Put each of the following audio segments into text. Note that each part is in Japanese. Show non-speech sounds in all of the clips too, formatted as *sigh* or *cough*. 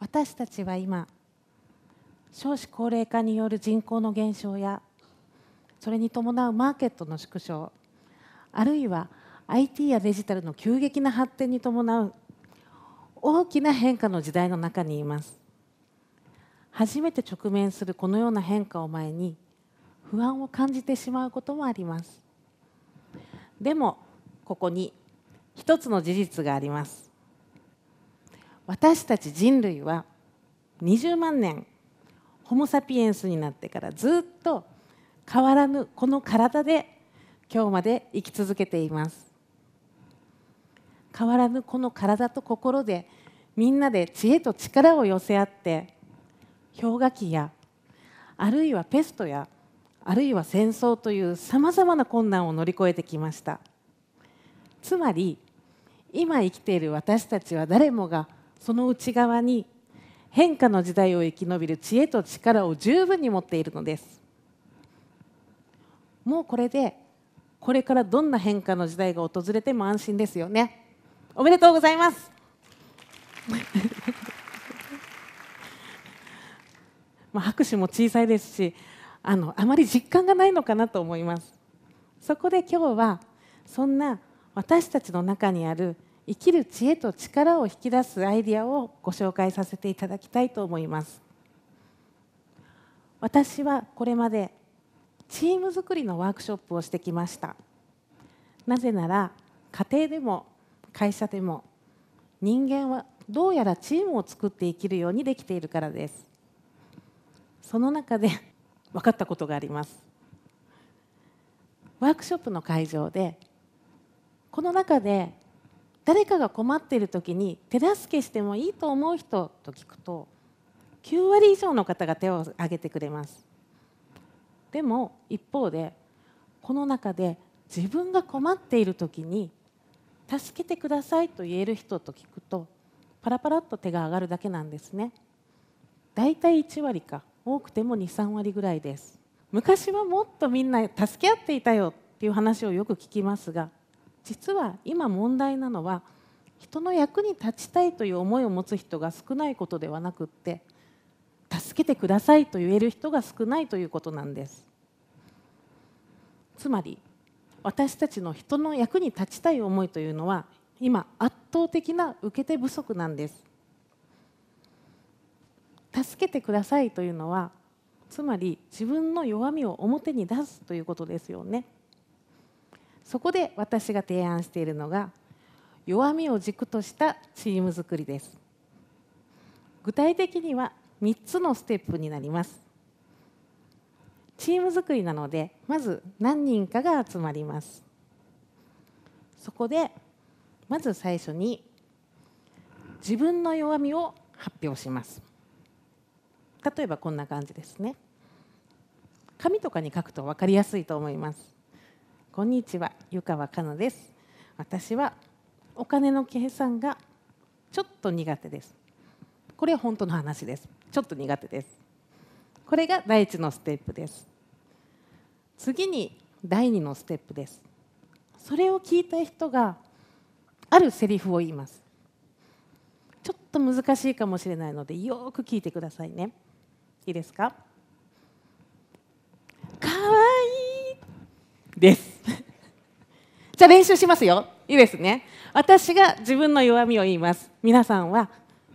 私たちは今少子高齢化による人口の減少やそれに伴うマーケットの縮小あるいは IT やデジタルの急激な発展に伴う大きな変化の時代の中にいます初めて直面するこのような変化を前に不安を感じてしまうこともありますでもここに一つの事実があります私たち人類は20万年ホモ・サピエンスになってからずっと変わらぬこの体で今日まで生き続けています変わらぬこの体と心でみんなで知恵と力を寄せ合って氷河期やあるいはペストやあるいは戦争というさまざまな困難を乗り越えてきましたつまり今生きている私たちは誰もがその内側に変化の時代を生き延びる知恵と力を十分に持っているのですもうこれでこれからどんな変化の時代が訪れても安心ですよねおめでとうございます *laughs* まあ拍手も小さいですしあのあまり実感がないのかなと思いますそこで今日はそんな私たちの中にある生きる知恵と力を引き出すアイデアをご紹介させていただきたいと思います私はこれまでチーム作りのワークショップをしてきましたなぜなら家庭でも会社でも人間はどうやらチームを作って生きるようにできているからですその中で *laughs* 分かったことがありますワークショップの会場でこの中で誰かが困っている時に手助けしてもいいと思う人と聞くと9割以上の方が手を挙げてくれますでも一方でこの中で自分が困っている時に助けてくださいと言える人と聞くとパラパラっと手が上がるだけなんですね大体た1割か多くても23割ぐらいです昔はもっとみんな助け合っていたよっていう話をよく聞きますが実は今問題なのは人の役に立ちたいという思いを持つ人が少ないことではなくって助けてくださいと言える人が少ないということなんですつまり私たちの人の役に立ちたい思いというのは今圧倒的な受け手不足なんです助けてくださいというのはつまり自分の弱みを表に出すということですよねそこで私が提案しているのが弱みを軸としたチーム作りです具体的には3つのステップになりますチーム作りなのでまず何人かが集まりますそこでまず最初に自分の弱みを発表します例えばこんな感じですね紙とかに書くと分かりやすいと思いますこんにちは湯川かなです私はお金の計算がちょっと苦手ですこれは本当の話ですちょっと苦手ですこれが第一のステップです次に第二のステップですそれを聞いた人があるセリフを言いますちょっと難しいかもしれないのでよく聞いてくださいねいいですかかわいいです *laughs* じゃあ練習しますよいいですね私が自分の弱みを言います皆さんは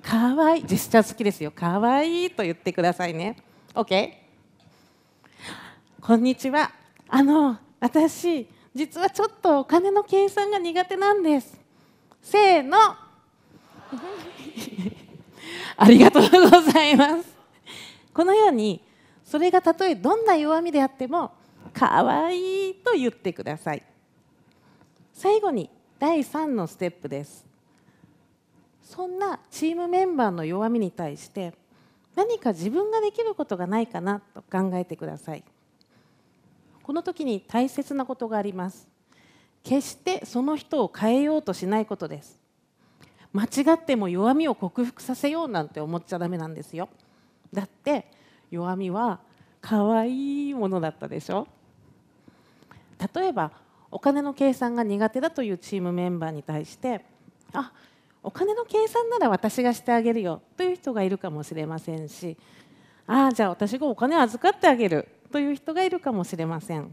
かわいいジェスチャー好きですよかわいいと言ってくださいね OK? こんにちは。あの、私、実はちょっとお金の計算が苦手なんです。せーの。*laughs* ありがとうございます。このように、それがたとえどんな弱みであっても、かわいいと言ってください。最後に、第3のステップです。そんなチームメンバーの弱みに対して、何か自分ができることがないかなと考えてくださいこの時に大切なことがあります決してその人を変えようとしないことです間違っても弱みを克服させようなんて思っちゃダメなんですよだって弱みは可愛いものだったでしょ例えばお金の計算が苦手だというチームメンバーに対して「あお金の計算なら私がしてあげるよという人がいるかもしれませんしああじゃあ私がお金を預かってあげるという人がいるかもしれません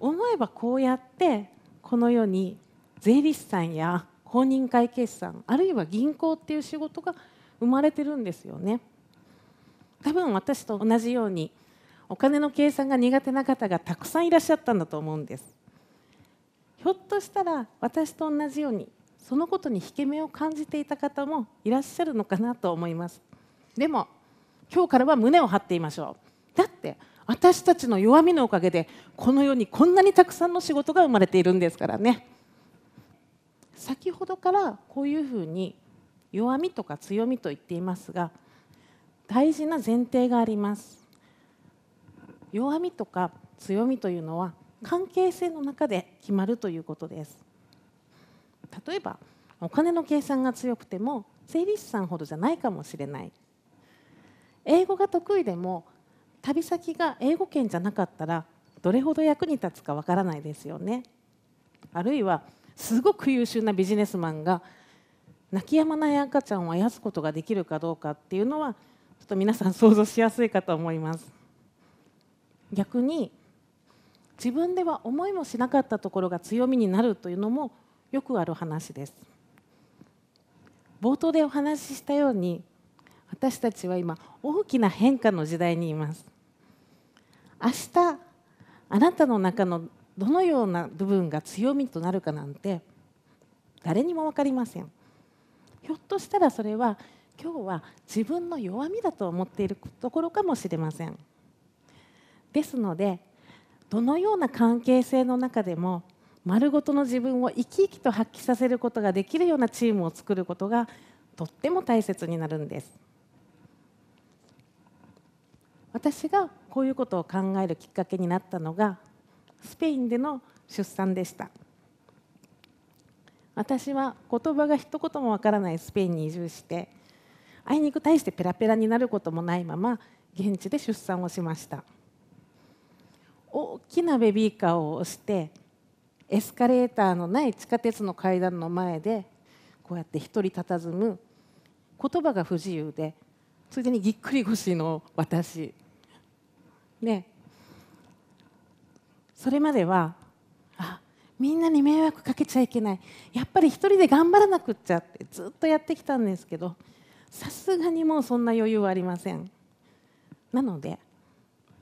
思えばこうやってこの世に税理士さんや公認会計士さんあるいは銀行っていう仕事が生まれてるんですよね多分私と同じようにお金の計算が苦手な方がたくさんいらっしゃったんだと思うんですひょっとしたら私と同じようにそのことに引け目を感じていた方もいらっしゃるのかなと思いますでも今日からは胸を張っていましょうだって私たちの弱みのおかげでこの世にこんなにたくさんの仕事が生まれているんですからね先ほどからこういうふうに弱みとか強みと言っていますが大事な前提があります弱みとか強みというのは関係性の中で決まるということです例えばお金の計算が強くても税理士さんほどじゃないかもしれない英語が得意でも旅先が英語圏じゃなかったらどれほど役に立つかわからないですよねあるいはすごく優秀なビジネスマンが泣き止まない赤ちゃんをあやすことができるかどうかっていうのはちょっと皆さん想像しやすいかと思います逆に自分では思いもしなかったところが強みになるというのもよくある話です冒頭でお話ししたように私たちは今大きな変化の時代にいます明日あなたの中のどのような部分が強みとなるかなんて誰にも分かりませんひょっとしたらそれは今日は自分の弱みだと思っているところかもしれませんですのでどのような関係性の中でも丸ごとの自分を生き生きと発揮させることができるようなチームを作ることがとっても大切になるんです私がこういうことを考えるきっかけになったのがスペインでの出産でした私は言葉が一言もわからないスペインに移住してあいにく大してペラペラになることもないまま現地で出産をしました大きなベビーカーを押してエスカレーターのない地下鉄の階段の前でこうやって一人佇む言葉が不自由でついでにぎっくり腰の私ねそれまではあみんなに迷惑かけちゃいけないやっぱり一人で頑張らなくっちゃってずっとやってきたんですけどさすがにもうそんな余裕はありませんなので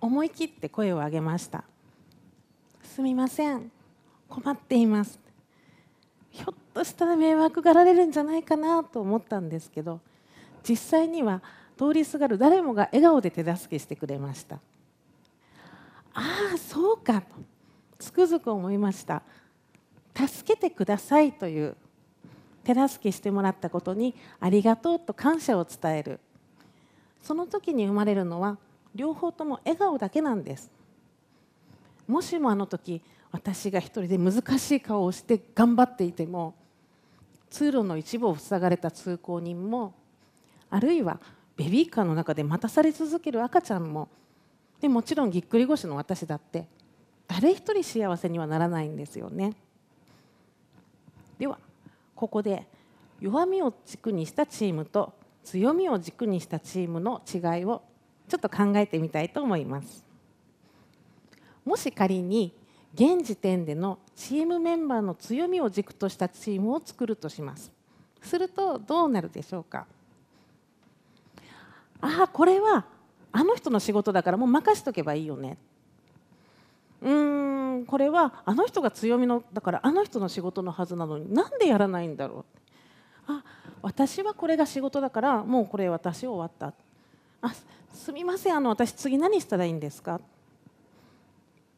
思い切って声を上げました「すみません困っていますひょっとしたら迷惑がられるんじゃないかなと思ったんですけど実際には通りすがる誰もが笑顔で手助けしてくれましたああそうかとつくづく思いました助けてくださいという手助けしてもらったことにありがとうと感謝を伝えるその時に生まれるのは両方とも笑顔だけなんですもしもあの時私が一人で難しい顔をして頑張っていても通路の一部を塞がれた通行人もあるいはベビーカーの中で待たされ続ける赤ちゃんもでもちろんぎっくり腰の私だって誰一人幸せにはならないんですよね。ではここで弱みを軸にしたチームと強みを軸にしたチームの違いをちょっと考えてみたいと思います。もし仮に現時点でのチームメンバーの強みを軸としたチームを作るとしますするとどうなるでしょうかああこれはあの人の仕事だからもう任しとけばいいよねうーんこれはあの人が強みのだからあの人の仕事のはずなのになんでやらないんだろうあ私はこれが仕事だからもうこれ私終わったあすみませんあの私次何したらいいんですか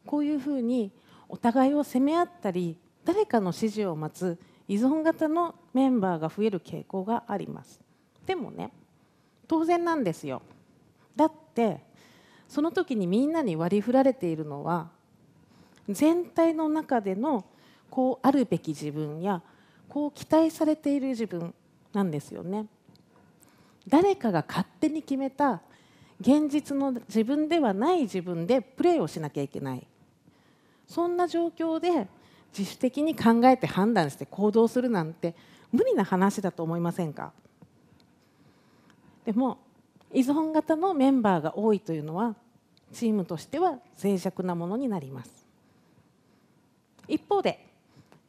こういうふうにお互いを責め合ったり誰かの指示を待つ依存型のメンバーが増える傾向がありますでもね当然なんですよだってその時にみんなに割り振られているのは全体の中でのこうあるべき自分やこう期待されている自分なんですよね誰かが勝手に決めた現実の自分ではない自分でプレーをしなきゃいけないそんな状況で自主的に考えて判断して行動するなんて無理な話だと思いませんかでも依存型のメンバーが多いというのはチームとしては脆弱なものになります一方で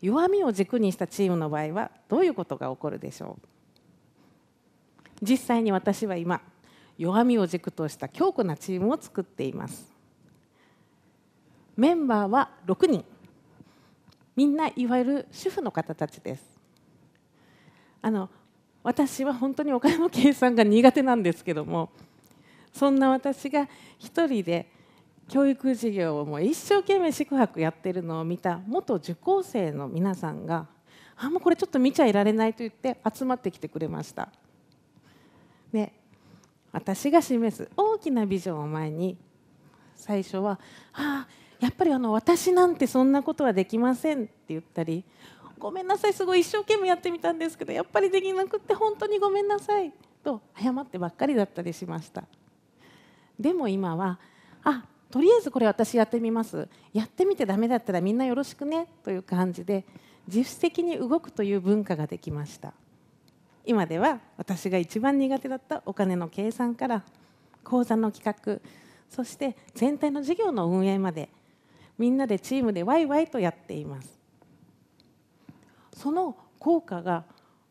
弱みを軸にしたチームの場合はどういうことが起こるでしょう実際に私は今弱みを軸とした強固なチームを作っていますメンバーは6人みんないわゆる主婦の方たちですあの私は本当にお金の計算が苦手なんですけどもそんな私が一人で教育事業をもう一生懸命宿泊やってるのを見た元受講生の皆さんがあもうこれちょっと見ちゃいられないと言って集まってきてくれましたね、私が示す大きなビジョンを前に最初は「ああやっぱりあの私なんてそんなことはできませんって言ったりごめんなさいすごい一生懸命やってみたんですけどやっぱりできなくって本当にごめんなさいと謝ってばっかりだったりしましたでも今はあとりあえずこれ私やってみますやってみてダメだったらみんなよろしくねという感じで自主的に動くという文化ができました今では私が一番苦手だったお金の計算から講座の企画そして全体の事業の運営までみんなでチームでワイワイとやっていますその効果が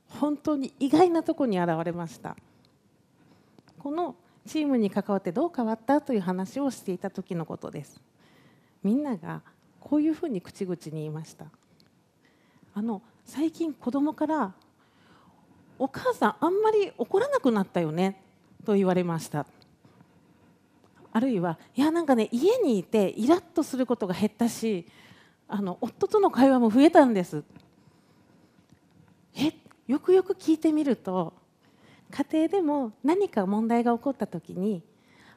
本当に意外なところに現れましたこのチームに関わってどう変わったという話をしていた時のことですみんながこういうふうに口々に言いましたあの最近子供から「お母さんあんまり怒らなくなったよね」と言われましたあるいはいやなんかね家にいてイラッとすることが減ったしあの夫との会話も増えたんですえよくよく聞いてみると家庭でも何か問題が起こった時に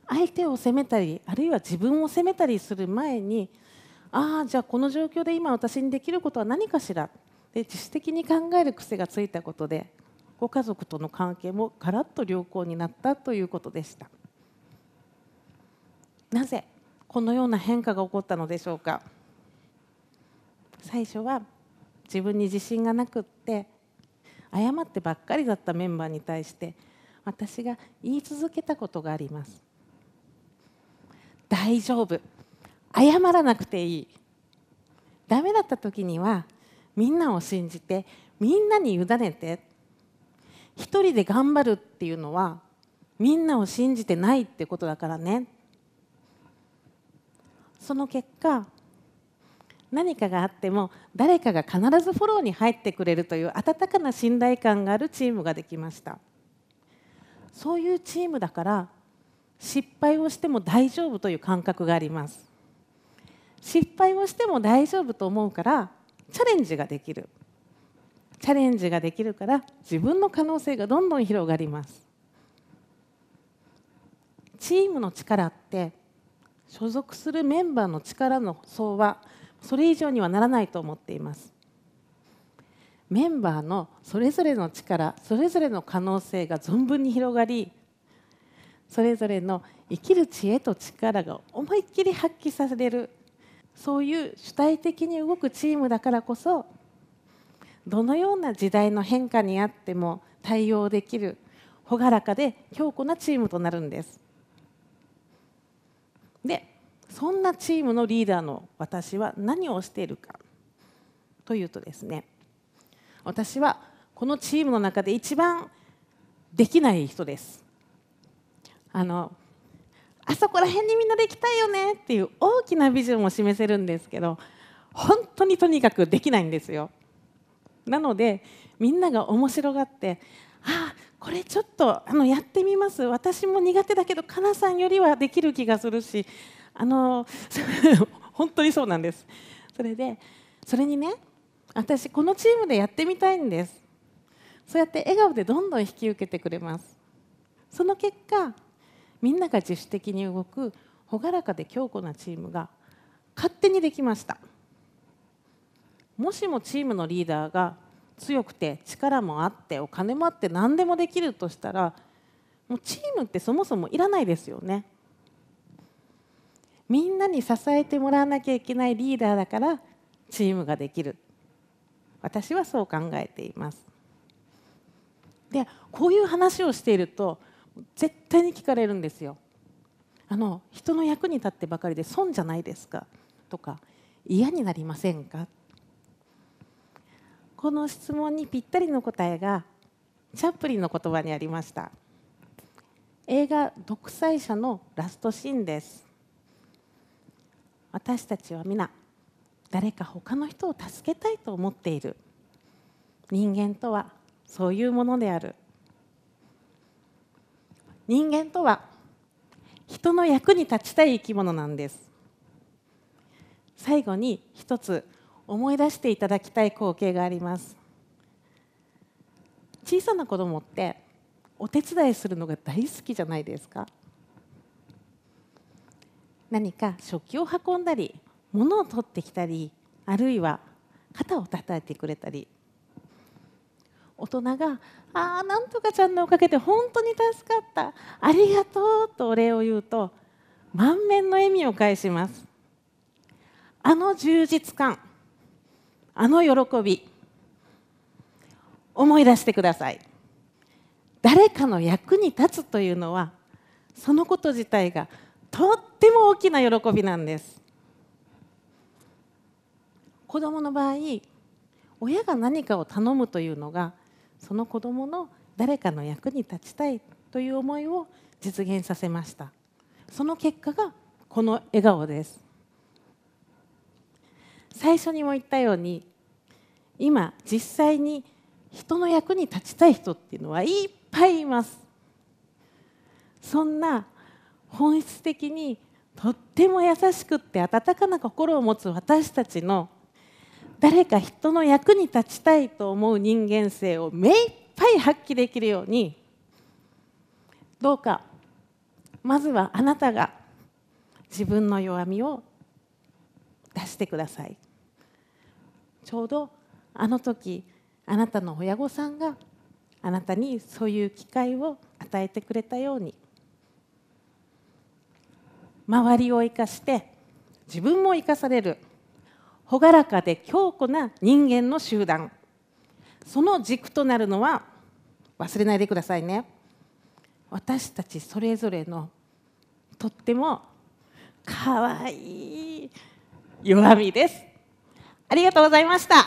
相手を責めたりあるいは自分を責めたりする前にああじゃあこの状況で今私にできることは何かしらで自主的に考える癖がついたことでご家族との関係もガラッと良好になったということでした。なぜこのような変化が起こったのでしょうか最初は自分に自信がなくって謝ってばっかりだったメンバーに対して私が言い続けたことがあります大丈夫謝らなくていいダメだった時にはみんなを信じてみんなに委ねて一人で頑張るっていうのはみんなを信じてないってことだからねその結果何かがあっても誰かが必ずフォローに入ってくれるという温かな信頼感があるチームができましたそういうチームだから失敗をしても大丈夫という感覚があります失敗をしても大丈夫と思うからチャレンジができるチャレンジができるから自分の可能性がどんどん広がりますチームの力って所属するメンバーの力の総和それ以上にはならないと思っていますメンバーのそれぞれの力それぞれの可能性が存分に広がりそれぞれの生きる知恵と力が思いっきり発揮されるそういう主体的に動くチームだからこそどのような時代の変化にあっても対応できる朗らかで強固なチームとなるんです。でそんなチームのリーダーの私は何をしているかというとですね私はこのチームの中で一番できない人ですあのあそこら辺にみんなできたいよねっていう大きなビジョンを示せるんですけど本当にとにかくできないんですよなのでみんなが面白がってああこれちょっとあのやってみます私も苦手だけどかなさんよりはできる気がするしあの *laughs* 本当にそうなんですそれでそれにね私このチームでやってみたいんですそうやって笑顔でどんどん引き受けてくれますその結果みんなが自主的に動く朗らかで強固なチームが勝手にできましたもしもチームのリーダーが強くて力もあってお金もあって何でもできるとしたらもうチームってそもそもいらないですよね。みんなに支えてもらわなきゃいけないリーダーだからチームができる私はそう考えています。でこういう話をしていると絶対に聞かれるんですよ。あの人の役に立ってばかりで損じゃないですかとか嫌になりませんかこの質問にぴったりの答えがチャップリンの言葉にありました映画「独裁者」のラストシーンです私たちは皆誰か他の人を助けたいと思っている人間とはそういうものである人間とは人の役に立ちたい生き物なんです最後に一つ思い出していただきたい光景があります小さな子供ってお手伝いするのが大好きじゃないですか何か食器を運んだり物を取ってきたりあるいは肩を叩いてくれたり大人が「ああなんとかちゃんのおかげで本当に助かったありがとう」とお礼を言うと満面の笑みを返しますあの充実感あの喜び思い出してください誰かの役に立つというのはそのこと自体がとっても大きな喜びなんです子どもの場合親が何かを頼むというのがその子どもの誰かの役に立ちたいという思いを実現させましたその結果がこの笑顔です最初にも言ったように今実際に人の役に立ちたい人っていうのはいっぱいいますそんな本質的にとっても優しくって温かな心を持つ私たちの誰か人の役に立ちたいと思う人間性を目いっぱい発揮できるようにどうかまずはあなたが自分の弱みを出してくださいちょうどあの時あなたの親御さんがあなたにそういう機会を与えてくれたように周りを生かして自分も生かされる朗らかで強固な人間の集団その軸となるのは忘れないでくださいね私たちそれぞれのとってもかわいい弱みですありがとうございました